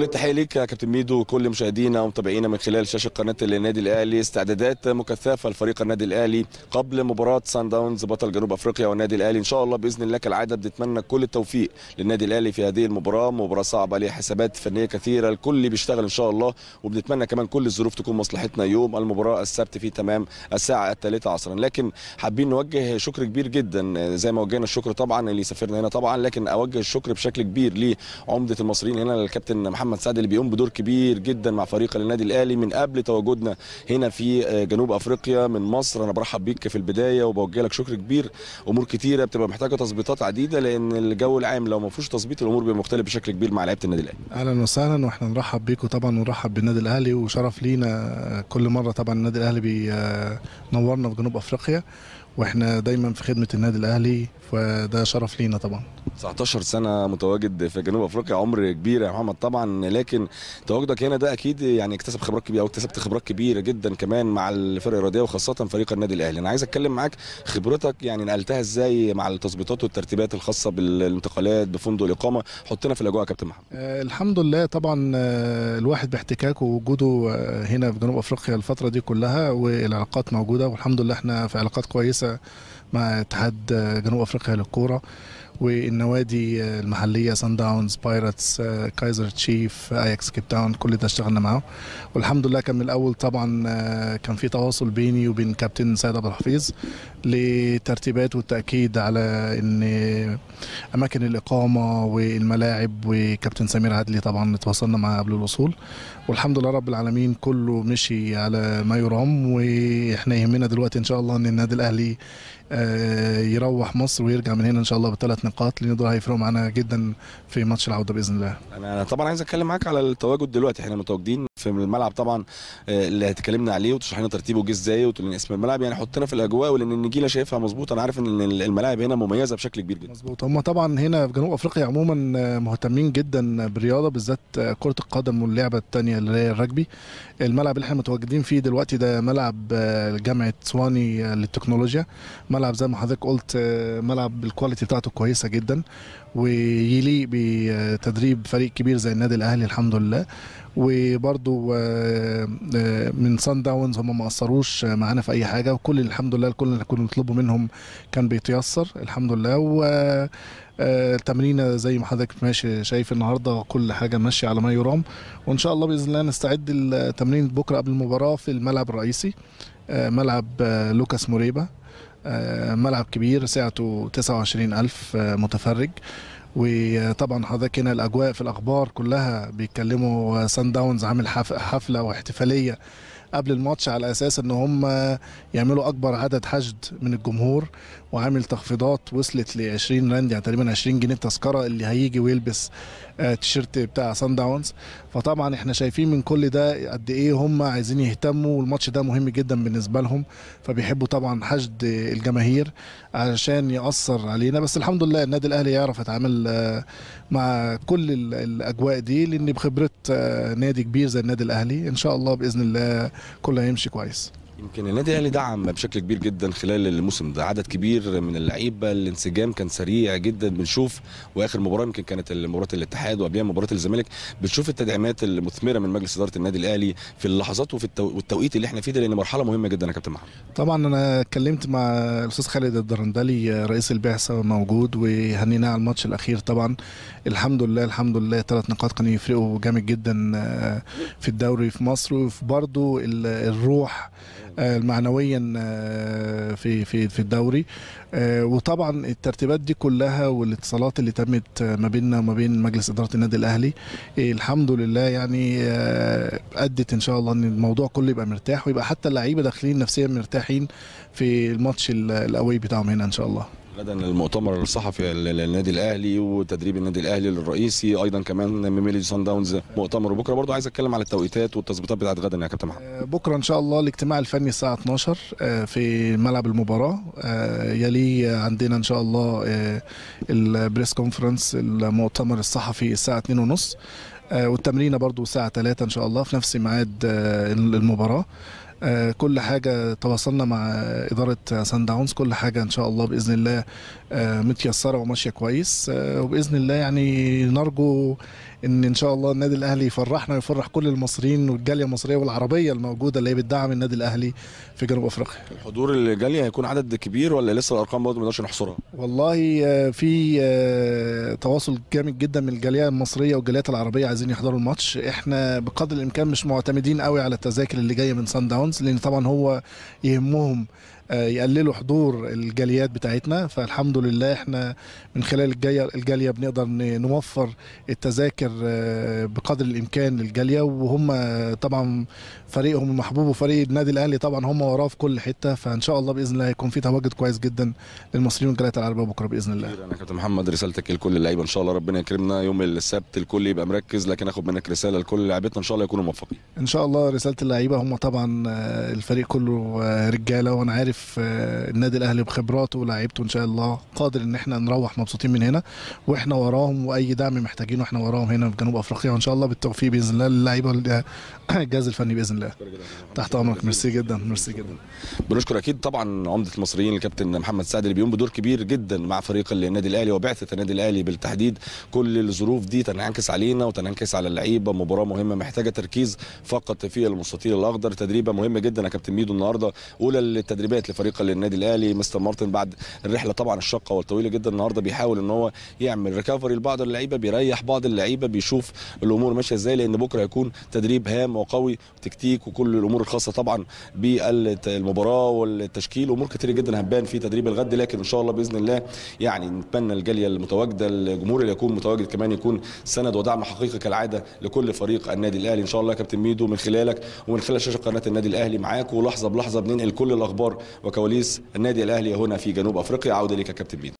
كل التحية ليك يا كابتن ميدو وكل مشاهدينا ومتابعينا من خلال شاشة قناة النادي الأهلي استعدادات مكثفة لفريق النادي الأهلي قبل مباراة سان داونز بطل جنوب أفريقيا والنادي الأهلي إن شاء الله بإذن الله كالعادة بنتمنى كل التوفيق للنادي الأهلي في هذه المباراة مباراة صعبة ليها حسابات فنية كثيرة الكل بيشتغل إن شاء الله وبنتمنى كمان كل الظروف تكون مصلحتنا يوم المباراة السبت في تمام الساعة الثالثة عصرا لكن حابين نوجه شكر كبير جدا زي ما وجهنا الشكر طبعا اللي سافرنا هنا طبعا لكن أوجه الشكر بشكل كبير لعمدة المصريين هنا للكابتن محمد محمد سعد اللي بيقوم بدور كبير جدا مع فريق النادي الاهلي من قبل تواجدنا هنا في آه، جنوب افريقيا من مصر انا برحب بيك في البدايه وبوجه لك شكر كبير امور كتيره بتبقى محتاجه تظبيطات عديده لان الجو العام لو ما فيهوش تظبيط الامور بيبقى مختلف بشكل كبير مع لعيبه النادي الاهلي اهلا وسهلا واحنا نرحب بيكم طبعا ونرحب بالنادي الاهلي وشرف لينا آه، كل مره طبعا النادي الاهلي بينورنا آه، في جنوب افريقيا واحنا دايما في خدمه النادي الاهلي فده شرف لينا طبعا 19 سنه متواجد في جنوب افريقيا عمر كبير يا محمد طبعا لكن تواجدك هنا ده اكيد يعني اكتسب خبرات كبيره او اكتسبت خبرات كبيره جدا كمان مع الفرق الرياضيه وخاصه فريق النادي الاهلي انا عايز اتكلم معاك خبرتك يعني نقلتها ازاي مع التظبيطات والترتيبات الخاصه بالانتقالات بفندق الاقامه حطنا في الاجواء يا كابتن محمد آه الحمد لله طبعا آه، الواحد باحتكاكه وجوده آه، هنا في جنوب افريقيا الفتره دي كلها والعلاقات موجوده والحمد لله احنا في علاقات كويسه مع اتحاد جنوب افريقيا للكوره والنوادي المحليه سان داونز بايرتس كايزر تشيف اياكس كيب تاون كل ده اشتغلنا معاهم والحمد لله كان من الاول طبعا آه، كان في تواصل بيني وبين كابتن سيد عبد الحفيظ لترتيبات والتاكيد على ان اماكن الاقامه والملاعب وكابتن سمير عدلي طبعا تواصلنا معاه قبل الوصول والحمد لله رب العالمين كله مشي على ما يرام واحنا يهمنا دلوقتي ان شاء الله ان النادي الاهلي آه، يروح مصر ويرجع من هنا ان شاء الله بثلاث نقاط لان دول هيفرقوا معانا جدا في ماتش العوده باذن الله انا طبعا عايز اتكلم معاك على التواجد دلوقتي احنا متواجدين في الملعب طبعا آه، اللي اتكلمنا عليه لنا ترتيبه جه ازاي وتقول اسم الملعب يعني حطنا في الاجواء ولان النجيله شايفها مظبوط انا عارف ان الملاعب هنا مميزه بشكل كبير جدا مظبوط هم طبعا هنا في جنوب افريقيا عموما آه، مهتمين جدا بالرياضه بالذات آه، كره القدم واللعبه الثانيه اللي هي الرجبي الملعب اللي احنا متواجدين فيه دلوقتي ده ملعب جامعه سواني للتكنولوجيا ملعب زي ما حضرتك قلت ملعب الكواليتي بتاعته كويسه جدا ويليق بتدريب فريق كبير زي النادي الاهلي الحمد لله وبرده آه، آه، من سان داونز هم ما قصروش آه، معانا في اي حاجه وكل الحمد لله الكل اللي كنا بنطلبه منهم كان بيتيسر الحمد لله و تمرينة زي ما حضرتك ماشي شايف النهارده كل حاجه ماشيه على ما يرام وان شاء الله باذن الله نستعد لتمرين بكره قبل المباراه في الملعب الرئيسي ملعب لوكاس موريبا ملعب كبير سعته 29000 متفرج وطبعا حضرتك هنا الاجواء في الاخبار كلها بيتكلموا سان داونز عامل حفله واحتفاليه قبل الماتش على اساس ان هم يعملوا اكبر عدد حشد من الجمهور وعامل تخفيضات وصلت ل 20 راند يعني تقريبا 20 جنيه تذكره اللي هيجي ويلبس آه، تيشيرت بتاع سان داونز فطبعا احنا شايفين من كل ده قد ايه هم عايزين يهتموا والماتش ده مهم جدا بالنسبه لهم فبيحبوا طبعا حشد الجماهير عشان ياثر علينا بس الحمد لله النادي الاهلي يعرف يتعامل آه، مع كل الاجواء دي لان بخبره آه، نادي كبير زي النادي الاهلي ان شاء الله باذن الله كله هيمشي كويس يمكن النادي الاهلي دعم بشكل كبير جدا خلال الموسم ده عدد كبير من اللعيبه الانسجام كان سريع جدا بنشوف واخر مباراه يمكن كانت مباراه الاتحاد وقبلها مباراه الزمالك بتشوف التدعيمات المثمره من مجلس اداره النادي الاهلي في اللحظات وفي التو... والتوقيت اللي احنا فيه ده لان مرحله مهمه جدا يا كابتن محمد طبعا انا اتكلمت مع الاستاذ خالد الدرندلي رئيس البعثه موجود وهنيناه على الماتش الاخير طبعا الحمد لله الحمد لله ثلاث نقاط كانوا يفرقوا جامد جدا آه، في الدوري في مصر وفي برضه الروح آه، معنويا آه، في في في الدوري آه، وطبعا الترتيبات دي كلها والاتصالات اللي تمت ما بيننا وما بين مجلس اداره النادي الاهلي الحمد لله يعني ادت ان شاء الله ان الموضوع كله يبقى مرتاح ويبقى حتى اللعيبه داخلين نفسيا مرتاحين في الماتش الاوي بتاعهم هنا ان شاء الله غدا المؤتمر الصحفي للنادي الاهلي وتدريب النادي الاهلي للرئيسي ايضا كمان ميميلي سان داونز مؤتمر وبكره برضو عايز اتكلم على التوقيتات والتظبيطات بتاعت غدا يا كابتن محمد آه، بكره ان شاء الله الاجتماع الفني الساعه 12 آه، في ملعب المباراه آه، يلي عندنا ان شاء الله البريس كونفرنس المؤتمر الصحفي الساعه 2:30 والتمرينه برضو الساعه 3 ان شاء الله في نفس ميعاد المباراه آه، كل حاجه تواصلنا مع اداره سان داونز كل حاجه ان شاء الله باذن الله آه، متيسره وماشيه كويس آه، وباذن الله يعني نرجو ان ان شاء الله النادي الاهلي يفرحنا ويفرح كل المصريين والجاليه المصريه والعربيه الموجوده اللي هي بتدعم النادي الاهلي في جنوب افريقيا. الحضور الجاليه هيكون عدد كبير ولا لسه الارقام برضه ما نقدرش نحصرها؟ والله في تواصل جامد جدا من الجاليه المصريه والجاليات العربيه عايزين يحضروا الماتش، احنا بقدر الامكان مش معتمدين قوي على التذاكر اللي جايه من سان داونز لان طبعا هو يهمهم آه، يقللوا حضور الجاليات بتاعتنا فالحمد لله احنا من خلال الجاليه الجاليه بنقدر نوفر التذاكر آه، بقدر الامكان للجاليه وهم طبعا فريقهم المحبوب وفريق النادي الاهلي طبعا هم وراه في كل حته فان شاء الله باذن الله هيكون في تواجد كويس جدا للمصريين والجاليات العربيه بكره باذن الله انا كابتن محمد رسالتك لكل اللعيبه ان شاء الله ربنا يكرمنا يوم السبت الكل يبقى مركز لكن اخد منك رساله لكل لعيبتنا ان شاء الله يكونوا موفقين ان شاء الله رساله اللعيبه هم طبعا آه، الفريق كله رجاله وانا عارف شايف آه، النادي الاهلي بخبراته ولاعيبته ان شاء الله قادر ان احنا نروح مبسوطين من هنا واحنا وراهم واي دعم محتاجينه احنا وراهم هنا في جنوب افريقيا وان شاء الله بالتوفيق باذن الله للعيبه الجهاز الفني باذن الله تحت امرك ميرسي جدا ميرسي جدا بنشكر اكيد طبعا عمده المصريين الكابتن محمد سعد اللي بيقوم بدور كبير جدا مع فريق النادي الاهلي وبعثه النادي الاهلي بالتحديد كل الظروف دي تنعكس علينا وتنعكس على اللعيبه مباراه مهمه محتاجه تركيز فقط في المستطيل الاخضر تدريبه مهمه جدا يا كابتن ميدو النهارده اولى التدريبات رجعت لفريق النادي الاهلي مستر مارتن بعد الرحله طبعا الشاقه والطويله جدا النهارده بيحاول ان هو يعمل ريكفري لبعض اللعيبه بيريح بعض اللعيبه بيشوف الامور ماشيه ازاي لان بكره هيكون تدريب هام وقوي تكتيك وكل الامور الخاصه طبعا بالمباراه والتشكيل وامور كتير جدا هتبان في تدريب الغد لكن ان شاء الله باذن الله يعني نتمنى الجاليه المتواجده الجمهور اللي يكون متواجد كمان يكون سند ودعم حقيقي كالعاده لكل فريق النادي الاهلي ان شاء الله يا كابتن ميدو من خلالك ومن خلال شاشه قناه النادي الاهلي معاك ولحظه بلحظه بننقل كل الاخبار وكواليس النادي الأهلي هنا في جنوب أفريقيا عودة لك كابتن بيد